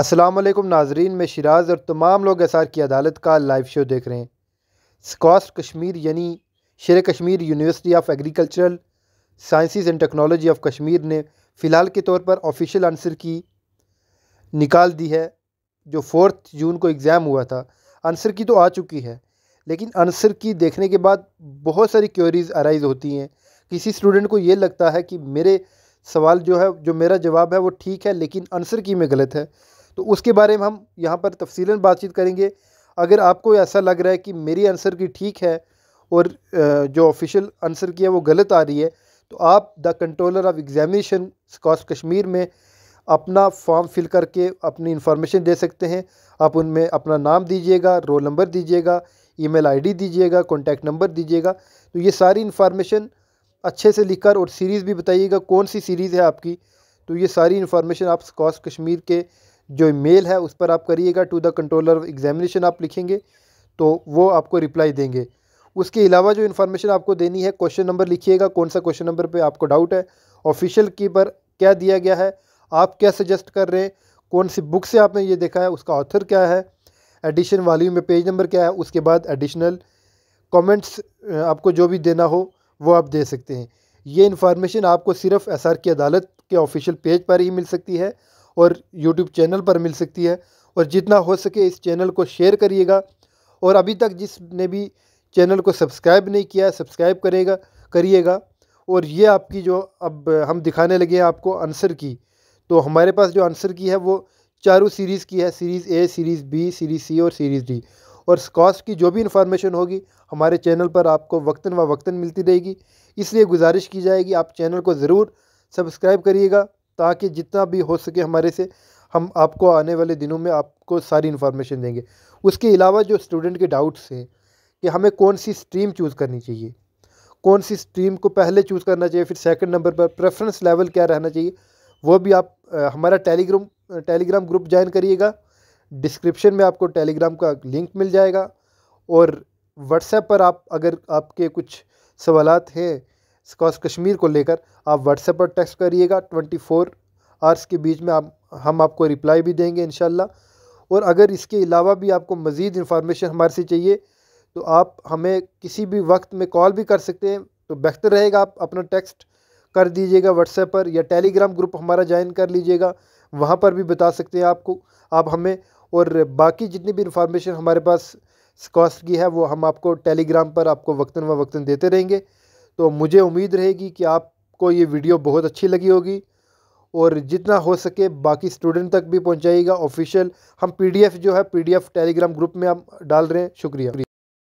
अस्सलाम वालेकुम नाजरीन में शराज और तमाम लोग एसार की अदालत का लाइव शो देख रहे हैं स्कॉस्ट कश्मीर यानी Sher Kashmir university of agricultural sciences and technology of Kashmir ने फ़िलहाल के तौर पर ऑफिशियल आंसर की निकाल दी है जो फोर्थ जून को एग्ज़ाम हुआ था आंसर की तो आ चुकी है लेकिन आंसर की देखने के बाद बहुत सारी क्योरीज अराइज़ होती हैं किसी स्टूडेंट को ये लगता है कि मेरे सवाल जो है जो मेरा जवाब है वो ठीक है लेकिन आंसर की में गलत है तो उसके बारे में हम यहाँ पर तफसीला बातचीत करेंगे अगर आपको ऐसा लग रहा है कि मेरी आंसर की ठीक है और जो ऑफिशियल आंसर की है वो गलत आ रही है तो आप the controller of examination SKUAST Kashmir में अपना फॉर्म फिल करके अपनी इन्फॉर्मेशन दे सकते हैं आप उनमें अपना नाम दीजिएगा रोल नंबर दीजिएगा ईमेल आईडी दीजिएगा कॉन्टैक्ट नंबर दीजिएगा तो ये सारी इन्फॉर्मेशन अच्छे से लिखकर और सीरीज़ भी बताइएगा कौन सी सीरीज़ है आपकी तो ये सारी इन्फॉर्मेशन आप स्कॉस कश्मीर के जो मेल है उस पर आप करिएगा टू द कंट्रोलर एग्जामिनेशन आप लिखेंगे तो वो आपको रिप्लाई देंगे उसके अलावा जो इन्फॉर्मेशन आपको देनी है क्वेश्चन नंबर लिखिएगा कौन सा क्वेश्चन नंबर पे आपको डाउट है ऑफिशियल की पर क्या दिया गया है आप क्या सजेस्ट कर रहे हैं कौन सी बुक से आपने ये देखा है उसका ऑथर क्या है एडिशन वॉल्यूम में पेज नंबर क्या है उसके बाद एडिशनल कमेंट्स आपको जो भी देना हो वो आप दे सकते हैं ये इन्फॉर्मेशन आपको सिर्फ एस की अदालत के ऑफिशियल पेज पर ही मिल सकती है और यूट्यूब चैनल पर मिल सकती है और जितना हो सके इस चैनल को शेयर करिएगा और अभी तक जिसने भी चैनल को सब्सक्राइब नहीं किया है सब्सक्राइब करेगा करिएगा और ये आपकी जो अब हम दिखाने लगे हैं आपको आंसर की तो हमारे पास जो आंसर की है वो चारों सीरीज़ की है series A series B series C और सीरीज़ डी और कॉस्ट की जो भी इंफॉर्मेशन होगी हमारे चैनल पर आपको वक्ता व वक्तन मिलती रहेगी इसलिए गुजारिश की जाएगी आप चैनल को ज़रूर सब्सक्राइब करिएगा ताकि जितना भी हो सके हमारे से हम आपको आने वाले दिनों में आपको सारी इन्फॉर्मेशन देंगे उसके अलावा जो स्टूडेंट के डाउट्स हैं कि हमें कौन सी स्ट्रीम चूज़ करनी चाहिए कौन सी स्ट्रीम को पहले चूज़ करना चाहिए फिर सेकंड नंबर पर प्रेफरेंस लेवल क्या रहना चाहिए वो भी आप आ, हमारा टेलीग्राम टेलीग्राम ग्रुप ज्वाइन करिएगा डिस्क्रिप्शन में आपको टेलीग्राम का लिंक मिल जाएगा और व्हाट्सएप पर आप अगर आपके कुछ सवालत हैं स्कॉस कश्मीर को लेकर आप व्हाट्सएप पर टेक्स्ट करिएगा ट्वेंटी फोर आवर्स के बीच में आप हम आपको रिप्लाई भी देंगे इन और अगर इसके अलावा भी आपको मज़ीद इन्फॉर्मेशन हमारे से चाहिए तो आप हमें किसी भी वक्त में कॉल भी कर सकते हैं तो बेहतर रहेगा आप अपना टेक्स्ट कर दीजिएगा व्हाट्सएप पर या टेलीग्राम ग्रुप हमारा ज्वाइन कर लीजिएगा वहाँ पर भी बता सकते हैं आपको आप हमें और बाकी जितनी भी इंफॉर्मेशन हमारे पास स्कॉस की है वो हम आपको टेलीग्राम पर आपको वक्ता व वक्ता देते रहेंगे तो मुझे उम्मीद रहेगी कि आपको ये वीडियो बहुत अच्छी लगी होगी और जितना हो सके बाकी स्टूडेंट तक भी पहुंचाएगा ऑफिशियल हम पीडीएफ जो है पीडीएफ टेलीग्राम ग्रुप में हम डाल रहे हैं शुक्रिया